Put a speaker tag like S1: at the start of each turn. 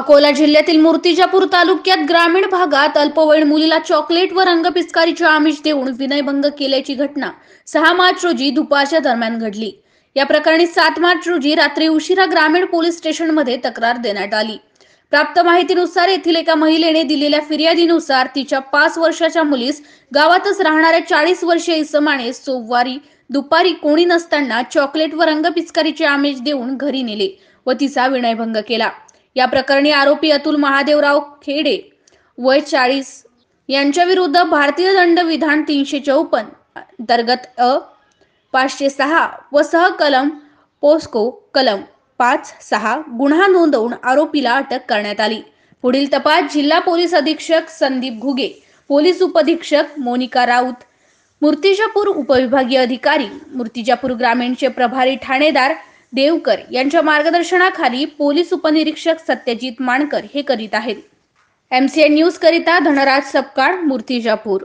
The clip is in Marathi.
S1: अकोला जिल्ह्यातील मूर्तिजापूर तालुक्यात ग्रामीण भागात अल्पवयीन मुलीला चॉकलेट व रंगपिचकारीचे आमिष देऊन विनयभंग केल्याची घटना सहा मार्च रोजी दुपारच्या दरम्यान घडली या प्रकरणी सात मार्च रोजी रात्री उशिरा ग्रामीण पोलीस स्टेशनमध्ये तक्रार देण्यात आली प्राप्त माहितीनुसार येथील एका महिलेने दिलेल्या फिर्यादीनुसार तिच्या पाच वर्षाच्या मुलीस गावातच राहणाऱ्या चाळीस वर्षीय इसमाने सोमवारी दुपारी कोणी नसताना चॉकलेट व रंगपिचकारीचे आमिष देऊन घरी नेले व तिचा विनयभंग केला या प्रकरणी आरोपी अतुल महादेवराव खेडे वय चाळीस यांच्या विरुद्ध भारतीय दंड विधान तीनशे चौपन्न अंतर्गत अ पाचशे सहा व कलम पोस्को कलम पाच सहा गुन्हा नोंदवून आरोपीला अटक करण्यात आली पुढील तपास जिल्हा पोलीस अधीक्षक संदीप घुगे पोलीस उपधीक्षक मोनिका राऊत मूर्तिजापूर उपविभागीय अधिकारी मूर्तिजापूर ग्रामीणचे प्रभारी ठाणेदार देवकर यांच्या मार्गदर्शनाखाली पोलीस उपनिरीक्षक सत्यजित माणकर हे करीत आहेत एमसीएन न्यूज करिता धनराज सपकाळ मूर्तिजापूर